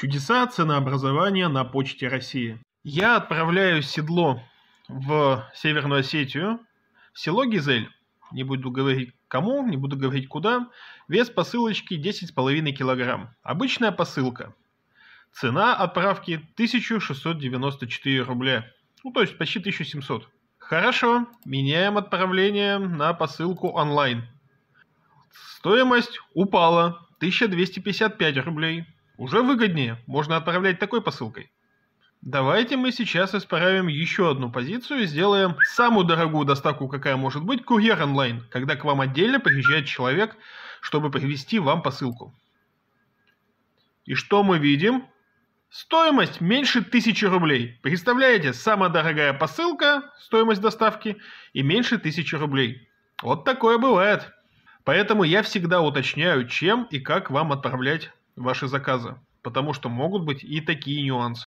Чудеса ценообразования на почте России. Я отправляю седло в Северную Осетию, в село Гизель. Не буду говорить кому, не буду говорить куда. Вес посылочки 10,5 килограмм. Обычная посылка. Цена отправки 1694 рубля. Ну, то есть почти 1700. Хорошо, меняем отправление на посылку онлайн. Стоимость упала 1255 рублей. Уже выгоднее, можно отправлять такой посылкой. Давайте мы сейчас исправим еще одну позицию и сделаем самую дорогую доставку, какая может быть, курьер онлайн, когда к вам отдельно приезжает человек, чтобы привезти вам посылку. И что мы видим? Стоимость меньше 1000 рублей. Представляете, самая дорогая посылка, стоимость доставки, и меньше 1000 рублей. Вот такое бывает. Поэтому я всегда уточняю, чем и как вам отправлять ваши заказы, потому что могут быть и такие нюансы.